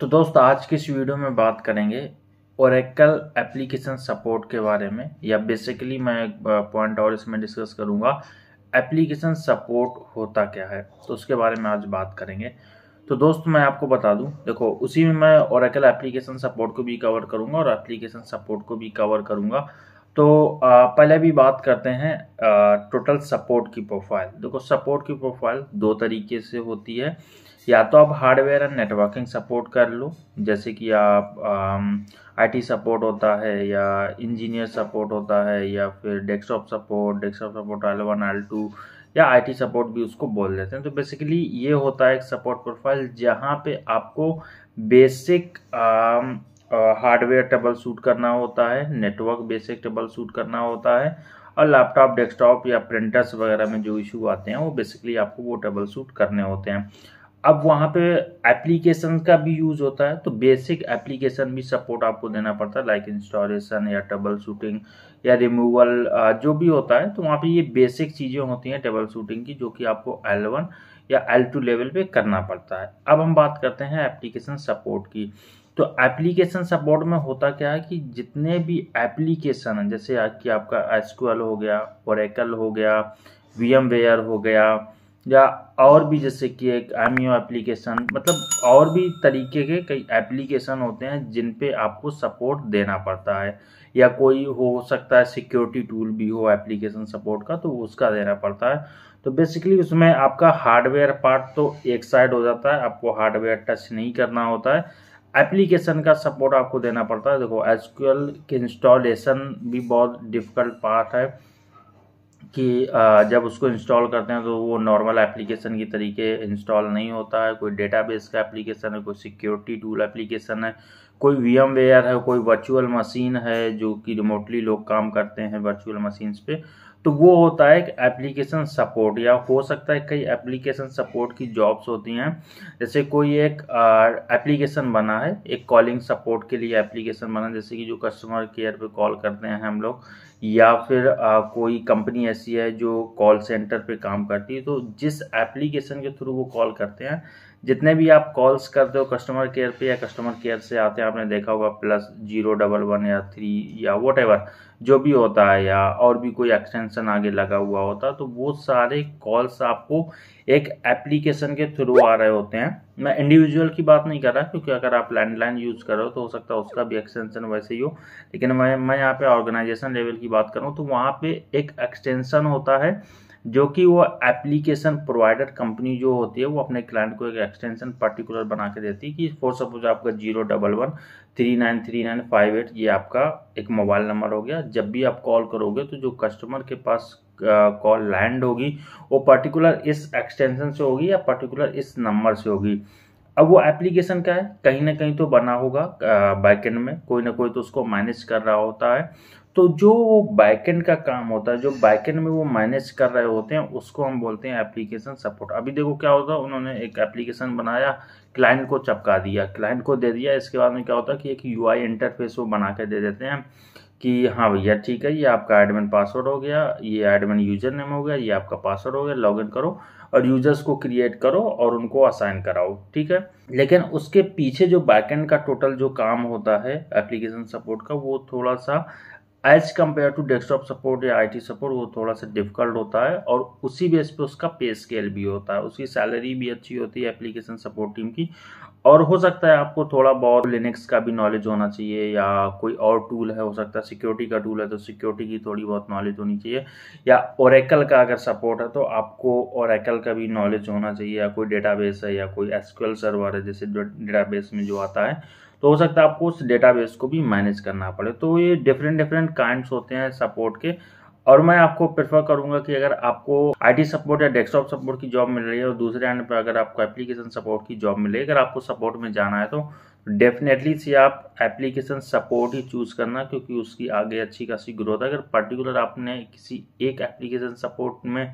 तो दोस्त आज की इस वीडियो में बात करेंगे ओरेकल एप्लीकेशन सपोर्ट के बारे में या बेसिकली मैं एक पॉइंट और इसमें डिस्कस करूंगा एप्लीकेशन सपोर्ट होता क्या है तो उसके बारे में आज बात करेंगे तो दोस्त मैं आपको बता दूं देखो उसी में मैं ओरेकल एप्लीकेशन सपोर्ट को भी कवर करूंगा और एप्लीकेशन सपोर्ट को भी कवर करूंगा तो पहले भी बात करते हैं टोटल सपोर्ट की प्रोफाइल देखो सपोर्ट की प्रोफाइल दो तरीके से होती है या तो आप हार्डवेयर एंड नेटवर्किंग सपोर्ट कर लो जैसे कि आप आईटी सपोर्ट होता है या इंजीनियर सपोर्ट होता है या फिर desktop support desktop support L one L two या आईटी सपोर्ट भी उसको बोल देते हैं तो बेसिकली ये होता है एक सपोर्ट प्रोफाइल जहाँ पे आपको बेसिक हार्डवेयर टेबल सूट करना होता है नेटवर्क बेसिक टेबल सूट करना होता है और लैपटॉप डेस्कटॉप या प्रिंटर्स वगैरह में जो इशू आते हैं वो बेसिकली आपको वो टेबल सूट करने होते हैं अब वहाँ पे एप्लीकेशन का भी यूज़ होता है तो बेसिक एप्लीकेशन भी सपोर्ट आपको देना पड़ता है लाइक इंस्टॉलेशन या टेबल शूटिंग या रिमूवल जो भी होता है तो वहाँ पे ये बेसिक चीज़ें होती हैं टेबल शूटिंग की जो कि आपको एल वन या एल टू लेवल पे करना पड़ता है अब हम बात करते हैं एप्लीकेशन सपोर्ट की तो एप्लीकेशन सपोर्ट में होता क्या है कि जितने भी एप्लीकेशन हैं जैसे कि आपका एसक्यूएल हो गया ओरेकल हो गया वी हो गया या और भी जैसे कि एक एम एप्लीकेशन मतलब और भी तरीके के कई एप्लीकेशन होते हैं जिन पे आपको सपोर्ट देना पड़ता है या कोई हो सकता है सिक्योरिटी टूल भी हो एप्लीकेशन सपोर्ट का तो उसका देना पड़ता है तो बेसिकली उसमें आपका हार्डवेयर पार्ट तो एक साइड हो जाता है आपको हार्डवेयर टच नहीं करना होता है एप्लीकेशन का सपोर्ट आपको देना पड़ता है देखो एस के इंस्टॉलेशन भी बहुत डिफिकल्ट पार्ट है कि जब उसको इंस्टॉल करते हैं तो वो नॉर्मल एप्लीकेशन की तरीके इंस्टॉल नहीं होता है कोई डेटाबेस का एप्लीकेशन है कोई सिक्योरिटी टूल एप्लीकेशन है कोई वी एम वेयर है कोई वर्चुअल मशीन है जो कि रिमोटली लोग काम करते हैं वर्चुअल मशीन्स पे तो वो होता है एप्लीकेशन सपोर्ट या हो सकता है कई एप्लीकेशन सपोर्ट की जॉब्स होती हैं जैसे कोई एक एप्लीकेशन बना है एक कॉलिंग सपोर्ट के लिए एप्लीकेशन बना जैसे कि जो कस्टमर केयर पे कॉल करते हैं हम लोग या फिर आ, कोई कंपनी ऐसी है जो कॉल सेंटर पे काम करती है तो जिस एप्लीकेशन के थ्रू वो कॉल करते हैं जितने भी आप कॉल्स करते हो कस्टमर केयर पे या कस्टमर केयर से आते हैं आपने देखा होगा प्लस जीरो डबल वन या थ्री या वट जो भी होता है या और भी कोई एक्सटेंशन आगे लगा हुआ होता है तो वो सारे कॉल्स आपको एक एप्लीकेशन के थ्रू आ रहे होते हैं मैं इंडिविजुअल की बात नहीं कर रहा क्योंकि अगर आप लैंडलाइन यूज़ कर रहे हो तो हो सकता है उसका भी एक्सटेंशन वैसे ही हो लेकिन मैं मैं यहाँ पे ऑर्गेनाइजेशन लेवल की बात करूँ तो वहाँ पे एक एक्सटेंशन होता है जो कि वो एप्लीकेशन प्रोवाइडर कंपनी जो होती है वो अपने क्लाइंट को एक एक्सटेंशन पर्टिकुलर बना के देती है कि फॉर सपोज आपका zero double one three nine three nine five eight ये आपका एक मोबाइल नंबर हो गया जब भी आप कॉल करोगे तो जो कस्टमर के पास कॉल लैंड होगी वो पर्टिकुलर इस एक्सटेंशन से होगी या पर्टिकुलर इस नंबर से होगी अब वो एप्लीकेशन का है कहीं ना कहीं तो बना होगा बैकेंड में कोई ना कोई तो उसको मैनेज कर रहा होता है तो जो वो बैकेंड का काम होता है जो बैकेंड में वो मैनेज कर रहे होते हैं उसको हम बोलते हैं एप्लीकेशन सपोर्ट अभी देखो क्या होता है उन्होंने एक एप्लीकेशन बनाया क्लाइंट को चपका दिया क्लाइंट को दे दिया इसके बाद में क्या होता है कि एक यू इंटरफेस वो बना के दे देते हैं कि हाँ भैया ठीक है ये आपका एडमिन पासवर्ड हो गया ये एडमिन यूजर नेम हो गया ये आपका पासवर्ड हो गया लॉगिन करो और यूजर्स को क्रिएट करो और उनको असाइन कराओ ठीक है लेकिन उसके पीछे जो बैकएंड का टोटल जो काम होता है एप्लीकेशन सपोर्ट का वो थोड़ा सा as compare to desktop support या आईटी सपोर्ट वो थोड़ा सा डिफिकल्ट होता है और उसी बेस पे उसका पे स्केल भी होता है उसकी सैलरी भी अच्छी होती है एप्लीकेशन सपोर्ट टीम की और हो सकता है आपको थोड़ा बहुत लिनक्स का भी नॉलेज होना चाहिए या कोई और टूल है हो सकता है सिक्योरिटी का टूल है तो सिक्योरिटी की थोड़ी बहुत नॉलेज होनी चाहिए या ओरेकल का अगर सपोर्ट है तो आपको ओरेकल का भी नॉलेज होना चाहिए या कोई डेटाबेस है या कोई एसक्यूएल सर्वर है जैसे डेटाबेस में जो आता है तो हो सकता है आपको उस डेटाबेस को भी मैनेज करना पड़े तो ये डिफरेंट डिफरेंट काइंड्स होते हैं सपोर्ट के और मैं आपको प्रेफर करूंगा कि अगर आपको आईटी सपोर्ट या डेस्कटॉप सपोर्ट की जॉब मिल रही है और दूसरे एंड पर अगर आपको एप्लीकेशन सपोर्ट की जॉब मिल रही है अगर आपको सपोर्ट में जाना है तो डेफिनेटली से आप एप्लीकेशन सपोर्ट ही चूज़ करना क्योंकि उसकी आगे अच्छी खासी ग्रोथ है अगर पर्टिकुलर आपने किसी एक एप्लीकेशन सपोर्ट में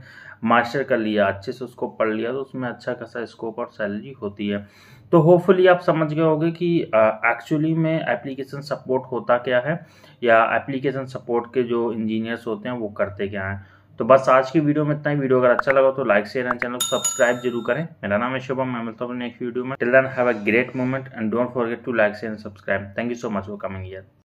मास्टर कर लिया अच्छे से उसको पढ़ लिया तो उसमें अच्छा खासा स्कोप और सैलरी होती है तो होपफुली आप समझ गए होंगे कि एक्चुअली में एप्लीकेशन सपोर्ट होता क्या है या एप्लीकेशन सपोर्ट के जो इंजीनियर्स होते हैं वो करते क्या हैं तो बस आज की वीडियो में इतना ही वीडियो अगर अच्छा लगा तो लाइक शेयर एंड चैनल को सब्सक्राइब जरूर करें मेरा नाम है शुभम मैं मिलता हूँ नेक्स्ट वीडियो में till then have a great moment and don't forget to like share and subscribe thank you so much for coming year